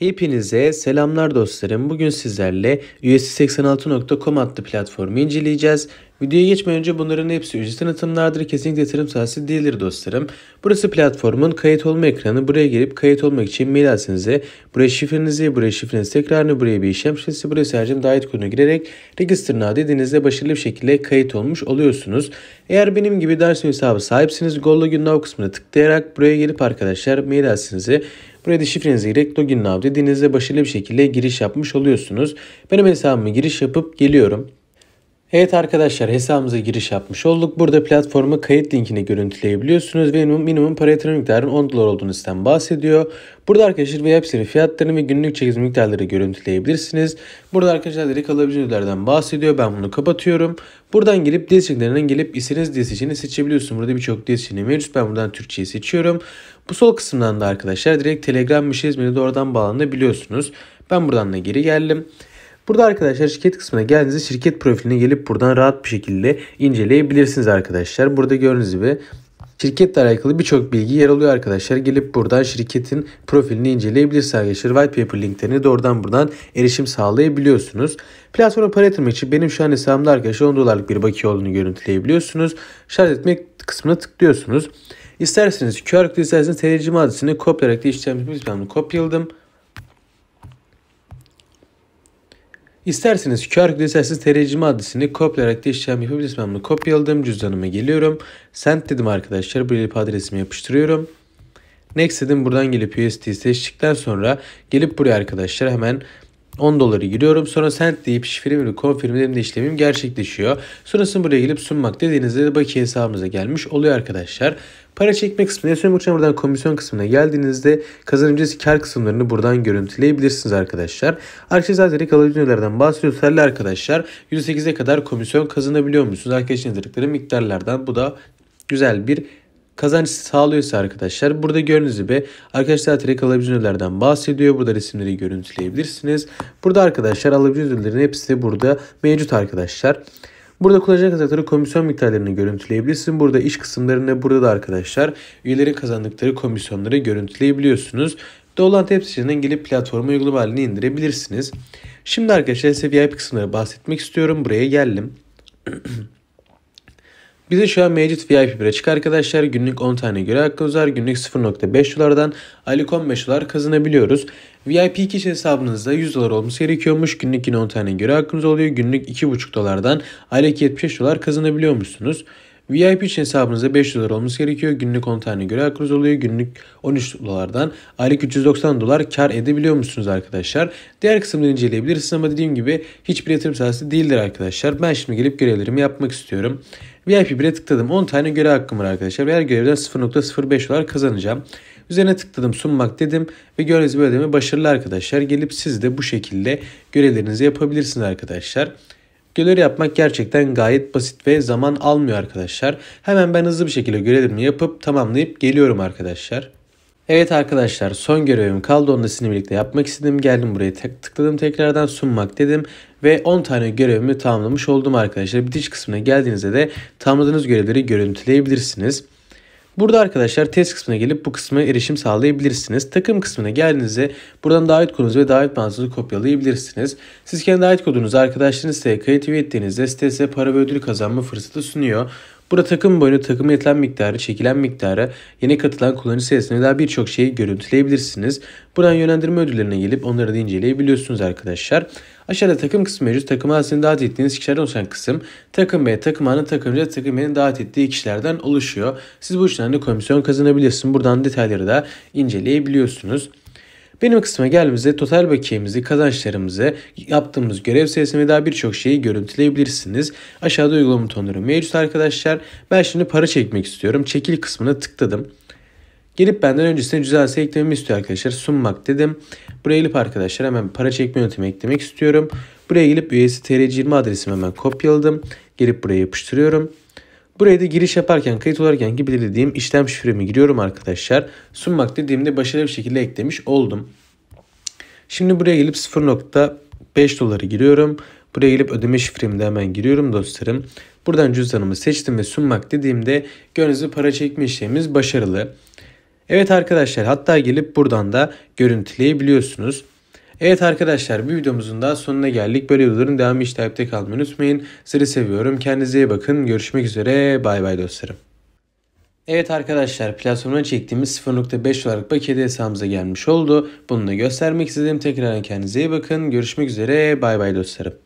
Hepinize selamlar dostlarım. Bugün sizlerle USC86.com adlı platformu inceleyeceğiz. Videoya geçmeden önce bunların hepsi ücret tanıtımlardır. Kesinlikle yatırım sahası değildir dostlarım. Burası platformun kayıt olma ekranı. Buraya gelip kayıt olmak için mail adresinizi, buraya şifrenizi, buraya şifrenizi tekrarını, buraya bir işlem şifresi, buraya sadece dahil konu girerek register'ına dediğinizde başarılı bir şekilde kayıt olmuş oluyorsunuz. Eğer benim gibi ders hesabı sahipsiniz, Go Login Now kısmına tıklayarak buraya gelip arkadaşlar mail adresinizi, Buraya da şifrenizi girerek login now dediğinizde başarılı bir şekilde giriş yapmış oluyorsunuz. Ben hemen hesabıma giriş yapıp geliyorum. Evet arkadaşlar hesabımıza giriş yapmış olduk. Burada platforma kayıt linkini görüntüleyebiliyorsunuz ve minimum, minimum para yatırım miktarının 10 dolar olduğunu sizden bahsediyor. Burada arkadaşlar web sitesi fiyatlarını ve günlük çekim miktarları görüntüleyebilirsiniz. Burada arkadaşlar direkt alabileceğiniz bahsediyor. Ben bunu kapatıyorum. Buradan gelip dil gelip istediğiniz dil seçebiliyorsunuz. Burada birçok dil mevcut. Ben buradan Türkçeyi seçiyorum. Bu sol kısımdan da arkadaşlar direkt Telegram şey müşteriz menüde oradan bağlanabiliyorsunuz. Ben buradan da geri geldim. Burada arkadaşlar şirket kısmına geldiğinizde şirket profiline gelip buradan rahat bir şekilde inceleyebilirsiniz arkadaşlar. Burada gördüğünüz gibi Şirketle alakalı birçok bilgi yer alıyor arkadaşlar. Gelip buradan şirketin profilini inceleyebilirsiniz arkadaşlar. White Paper linklerine doğrudan buradan erişim sağlayabiliyorsunuz. Platforma para yatırmak için benim şu an hesabımda arkadaşlar 10 dolarlık bir bakiye olduğunu görüntüleyebiliyorsunuz. Şart etmek kısmına tıklıyorsunuz. İsterseniz QR kodu isterseniz TL'cim adresini kopyalayarak da işlemci kopyaladım. İsterseniz QR kütlesiz tercüme adresini kopyalayarak da işlem yapabilirsiniz. kopyaladım. Cüzdanıma geliyorum. Send dedim arkadaşlar. Buraya adresimi yapıştırıyorum. Next dedim. Buradan gelip USD'yi seçtikten sonra gelip buraya arkadaşlar hemen 10 doları giriyorum. Sonra send deyip şifremi ve konfirmlerimle işlemim gerçekleşiyor. Sonrasında buraya gelip sunmak dediğinizde de bakiye hesabımıza gelmiş oluyor arkadaşlar. Para çekme kısmına yatırım uçan buradan komisyon kısmına geldiğinizde kazanımcısı kar kısımlarını buradan görüntüleyebilirsiniz arkadaşlar. Arkadaşlar zaten kalıcı üyelerden bahsediyoruz. Herli arkadaşlar 108'e kadar komisyon kazanabiliyor musunuz? Arkadaşlar yatırdıkları miktarlardan bu da güzel bir kazanç sağlıyorsa arkadaşlar burada gördüğünüz gibi arkadaşlar direkt alabileceğiniz ödüllerden bahsediyor. Burada resimleri görüntüleyebilirsiniz. Burada arkadaşlar alabileceğiniz ödüllerin hepsi burada mevcut arkadaşlar. Burada kullanacak kazandıkları komisyon miktarlarını görüntüleyebilirsiniz. Burada iş kısımlarını burada da arkadaşlar üyelerin kazandıkları komisyonları görüntüleyebiliyorsunuz. Dolant için gelip platformu uygulama halini indirebilirsiniz. Şimdi arkadaşlar size VIP kısımları bahsetmek istiyorum. Buraya geldim. Bize şu an mevcut VIP 1'e çık arkadaşlar. Günlük 10 tane göre hakkımız var. Günlük 0.5 dolardan aylık 15 dolar kazanabiliyoruz. VIP 2 hesabınızda 100 dolar olması gerekiyormuş. Günlük yine 10 tane göre hakkımız oluyor. Günlük 2.5 dolardan aylık 75 dolar kazanabiliyormuşsunuz. VIP 3 hesabınızda 5 dolar olması gerekiyor. Günlük 10 tane göre hakkınız oluyor. Günlük 13 dolardan aylık 390 dolar kar edebiliyor musunuz arkadaşlar? Diğer kısımları inceleyebilirsiniz ama dediğim gibi hiçbir yatırım sahası değildir arkadaşlar. Ben şimdi gelip görevlerimi yapmak istiyorum. VIP 1'e tıkladım. 10 tane görev hakkım var arkadaşlar. her görevden 0.05 dolar kazanacağım. Üzerine tıkladım sunmak dedim ve görevinizi bölümü başarılı arkadaşlar. Gelip siz de bu şekilde görevlerinizi yapabilirsiniz arkadaşlar. Görev yapmak gerçekten gayet basit ve zaman almıyor arkadaşlar. Hemen ben hızlı bir şekilde görevimi yapıp tamamlayıp geliyorum arkadaşlar. Evet arkadaşlar son görevim kaldı onu da sizinle birlikte yapmak istedim. Geldim buraya tek tıkladım tekrardan sunmak dedim ve 10 tane görevimi tamamlamış oldum arkadaşlar. Bitiş kısmına geldiğinizde de tamamladığınız görevleri görüntüleyebilirsiniz. Burada arkadaşlar test kısmına gelip bu kısma erişim sağlayabilirsiniz. Takım kısmına geldiğinizde buradan davet kodunuzu ve davet mağazanızı kopyalayabilirsiniz. Siz kendi davet kodunuzu arkadaşlarınızla siteye kayıt üye ettiğinizde site para ve ödül kazanma fırsatı sunuyor. Burada takım boyunu, takım yetilen miktarı, çekilen miktarı, yeni katılan kullanıcı sayısını daha birçok şeyi görüntüleyebilirsiniz. Buradan yönlendirme ödüllerine gelip onları da inceleyebiliyorsunuz arkadaşlar. Aşağıda takım kısmı mevcut. Takıma A'sını dağıt ettiğiniz kişilerden oluşan kısım takım B, takım A'nın takım C, takım B'nin dağıt ettiği kişilerden oluşuyor. Siz bu işlemde komisyon kazanabilirsiniz. Buradan detayları da inceleyebiliyorsunuz. Benim kısma gelmemize total bakiyemizi, kazançlarımızı, yaptığımız görev sayısını ve daha birçok şeyi görüntüleyebilirsiniz. Aşağıda uygulama butonları mevcut arkadaşlar. Ben şimdi para çekmek istiyorum. Çekil kısmına tıkladım. Gelip benden öncesine cüzdanı eklememi istiyor arkadaşlar. Sunmak dedim. Buraya gelip arkadaşlar hemen para çekme yöntemi eklemek istiyorum. Buraya gelip üyesi tr20 adresimi hemen kopyaladım. Gelip buraya yapıştırıyorum. Buraya da giriş yaparken kayıt olarken gibi dediğim işlem şifremi giriyorum arkadaşlar. Sunmak dediğimde başarılı bir şekilde eklemiş oldum. Şimdi buraya gelip 0.5 doları giriyorum. Buraya gelip ödeme şifremi de hemen giriyorum dostlarım. Buradan cüzdanımı seçtim ve sunmak dediğimde gönlünüzü para çekme işlemimiz başarılı. Evet arkadaşlar hatta gelip buradan da görüntüleyebiliyorsunuz. Evet arkadaşlar bu videomuzun daha sonuna geldik. Böyle videoların devamı işte ayıpta kalmayı unutmayın. Sizi seviyorum. Kendinize iyi bakın. Görüşmek üzere. Bay bay dostlarım. Evet arkadaşlar platformuna çektiğimiz 0.5 olarak paketi hesabımıza gelmiş oldu. Bunu da göstermek istedim. Tekrar kendinize iyi bakın. Görüşmek üzere. Bay bay dostlarım.